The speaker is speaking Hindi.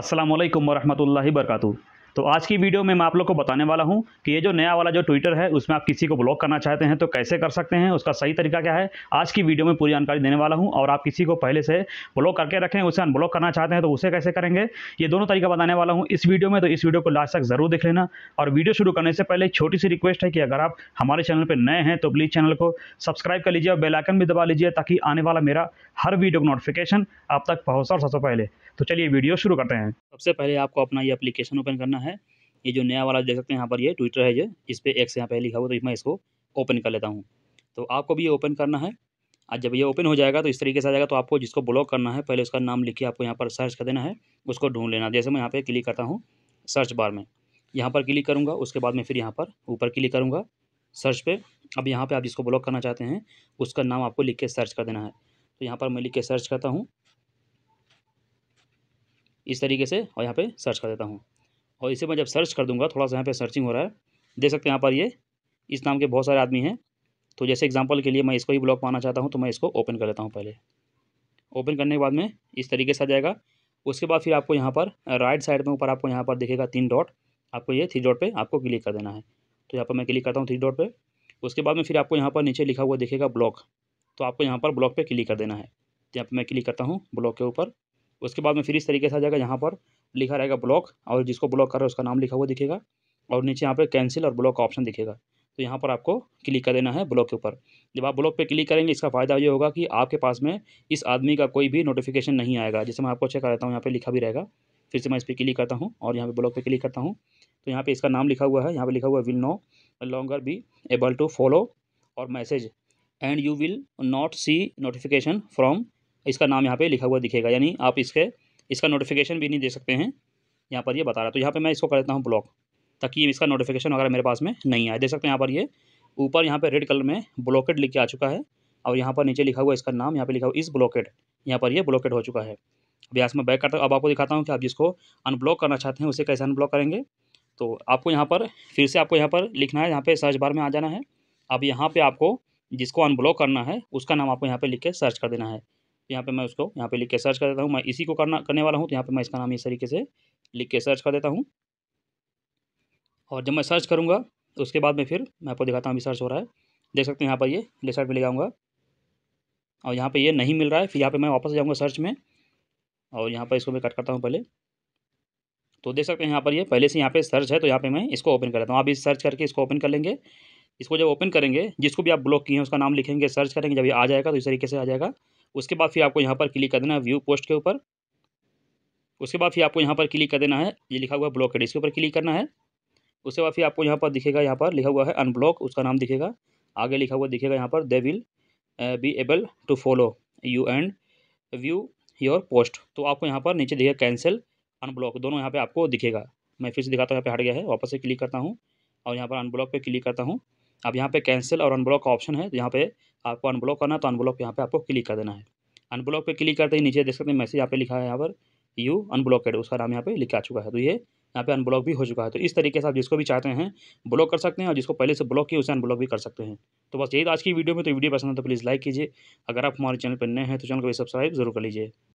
असलम वरहमल वर्का तो आज की वीडियो में मैं आप लोग को बताने वाला हूँ कि ये जो नया वाला जो ट्विटर है उसमें आप किसी को ब्लॉक करना चाहते हैं तो कैसे कर सकते हैं उसका सही तरीका क्या है आज की वीडियो में पूरी जानकारी देने वाला हूँ और आप किसी को पहले से ब्लॉक करके रखें उसे अनब्लॉक करना चाहते हैं तो उसे कैसे करेंगे ये दोनों तरीका बताने वाला हूँ इस वीडियो में तो इस वीडियो को लास्ट तक जरूर देख लेना और वीडियो शुरू करने से पहले छोटी सी रिक्वेस्ट है कि अगर आप हमारे चैनल पर नए हैं तो प्लीज़ चैनल को सब्सक्राइब कर लीजिए और बेलाइकन भी दबा लीजिए ताकि आने वाला मेरा हर वीडियो का नोटिफिकेशन आप तक पहुँचा और सबसे पहले तो चलिए वीडियो शुरू करते हैं सबसे पहले आपको अपना ये एप्लीकेशन ओपन करना है ये जो नया वाला देख सकते हैं यहाँ पर ये ट्विटर है ये इस पर से यहाँ पहले लिखा हुआ तो मैं इसको ओपन कर लेता हूँ तो आपको भी ये ओपन करना है आज जब ये ओपन हो जाएगा तो इस तरीके से आ जाएगा तो आपको जिसको ब्लॉक करना है पहले उसका नाम लिखिए आपको यहाँ पर सर्च कर देना है उसको ढूंढ लेना जैसे मैं यहाँ पर क्लिक करता हूँ सर्च बार में यहाँ पर क्लिक करूँगा उसके बाद में फिर यहाँ पर ऊपर क्लिक करूँगा सर्च पे अब यहाँ पर आप जिसको ब्लॉक करना चाहते हैं उसका नाम आपको लिख के सर्च कर देना है तो यहाँ पर मैं लिख के सर्च करता हूँ इस तरीके से और यहाँ पे सर्च कर देता हूँ और इसे मैं जब सर्च कर दूंगा थोड़ा सा यहाँ पे सर्चिंग हो रहा है देख सकते हैं यहाँ पर ये इस नाम के बहुत सारे आदमी हैं तो जैसे एग्जाम्पल के लिए मैं इसको ही ब्लॉक पाना चाहता हूँ तो मैं इसको ओपन कर लेता हूँ पहले ओपन करने के बाद में इस तरीके से आ जाएगा उसके बाद फिर आपको यहाँ पर राइट साइड में ऊपर आपको यहाँ पर दिखेगा तीन डॉट आपको ये थ्री डॉट पर आपको क्लिक कर देना है तो यहाँ पर मैं क्लिक करता हूँ थ्री डॉट पर उसके बाद में फिर आपको यहाँ पर नीचे लिखा हुआ दिखेगा ब्लॉक तो आपको यहाँ पर ब्लॉक पर क्लिक कर देना है यहाँ पर मैं क्लिक करता हूँ ब्लॉक के ऊपर उसके बाद में फिर इस तरीके से आ जाएगा यहाँ पर लिखा रहेगा ब्लॉक और जिसको ब्लॉक कर रहा है उसका नाम लिखा हुआ दिखेगा और नीचे यहाँ पर कैंसिल और ब्लॉक का ऑप्शन दिखेगा तो यहाँ पर आपको क्लिक कर देना है ब्लॉक के ऊपर जब आप ब्लॉक पे क्लिक करेंगे इसका फ़ायदा ये होगा कि आपके पास में इस आदमी का कोई भी नोटिफिकेशन नहीं आएगा जैसे मैं आपको चेक देता हूँ यहाँ पर लिखा भी रहेगा फिर से मैं इस पर क्लिक करता हूँ और यहाँ पर ब्लॉक पे क्लिक करता हूँ तो यहाँ पर इसका नाम लिखा हुआ है यहाँ पर लिखा हुआ will no longer be able to follow और message and you will not see notification from इसका नाम यहाँ पर लिखा हुआ दिखेगा यानी आप इसके इसका नोटिफिकेशन भी नहीं दे सकते हैं यहाँ पर ये बता रहा है तो यहाँ पर मैं इसको कर देता हूँ ब्लॉक ताकि इसका नोटिफिकेशन वगैरह मेरे पास में नहीं आए देख सकते हैं यहाँ पर ये ऊपर यहाँ पर रेड कलर में ब्लॉकेट लिख के आ चुका है और यहाँ पर नीचे लिखा हुआ इसका नाम यहाँ पर लिखा हुआ इस ब्लॉकेट यहाँ पर ये यह ब्लॉकेट हो चुका है अब यहाँ से मैं बैक करता हूँ अब आपको दिखाता हूँ कि आप जिसको अनब्लॉक करना चाहते हैं उसे कैसे अनब्लॉक करेंगे तो आपको यहाँ पर फिर से आपको यहाँ पर लिखना है यहाँ पर सर्च बार में आ जाना है अब यहाँ पर आपको जिसको अनब्लॉक करना है उसका नाम आपको यहाँ पर लिख के सर्च कर देना है यहाँ पे मैं उसको यहाँ पे लिख के सर्च कर देता हूँ मैं इसी को करना करने वाला हूँ तो यहाँ पे मैं इसका नाम इस तरीके से लिख के सर्च कर देता हूँ और जब मैं सर्च करूँगा तो उसके बाद में फिर मैं आपको दिखाता हूँ अभी सर्च हो रहा है देख सकते हैं यहाँ पर ये लेफ्ट में पर ले जाऊँगा और यहाँ पर ये नहीं मिल रहा है फिर यहाँ पर मैं वापस जाऊँगा सर्च में और यहाँ पर इसको मैं कट करता हूँ पहले तो देख सकते हैं यहाँ पर ये पहले से यहाँ पर सर्च है तो यहाँ पर मैं इसको ओपन कर देता हूँ आप इस सर्च करके इसको ओपन कर लेंगे इसको जब ओपन करेंगे जिसको भी आप ब्लॉक किए हैं उसका नाम लिखेंगे सर्च करेंगे जब ये आ जाएगा तो इस तरीके से आ जाएगा उसके बाद फिर आपको यहाँ पर क्लिक कर देना है व्यू पोस्ट के ऊपर उसके बाद फिर आपको यहाँ पर क्लिक कर देना है ये लिखा हुआ है ब्लॉक एड इसके ऊपर क्लिक करना है उसके बाद फिर आपको यहाँ पर दिखेगा यहाँ पर लिखा हुआ है अनब्लॉक उसका नाम दिखेगा आगे लिखा हुआ दिखेगा यहाँ पर they will be able to follow you and view your post तो आपको यहाँ पर नीचे दिखेगा कैंसिल अनब्लॉक दोनों यहाँ पे आपको दिखेगा मैं फिर से दिखाता हूँ यहाँ पे हट गया है वापस से क्लिक करता हूँ और यहाँ पर अनब्लॉक पे क्लिक करता हूँ अब यहाँ पे कैंसिल और अनब्लॉक का ऑप्शन है यहाँ पे आपको अनब्लॉक करना है तो अनब्लॉक यहाँ पे आपको क्लिक कर देना है अनब्लॉक पे क्लिक करते ही नीचे देख सकते हैं मैसेज यहाँ पे लिखा है यहाँ पर यू अनब्लॉकेड उसका नाम यहाँ पे लिखा चुका है तो ये यहाँ पे अनब्लॉक भी हो चुका है तो इस तरीके से आप जिसको भी चाहते हैं ब्लॉक कर सकते हैं और जिसको पहले से ब्लॉक किया उसे अनब्लॉक भी कर सकते हैं तो बस यही आज की वीडियो में तो वीडियो पसंद है तो प्लीज़ लाइक कीजिए अगर आप हमारे चैनल पर नए हैं तो चैनल को भी सब्सक्राइब जरूर कर लीजिए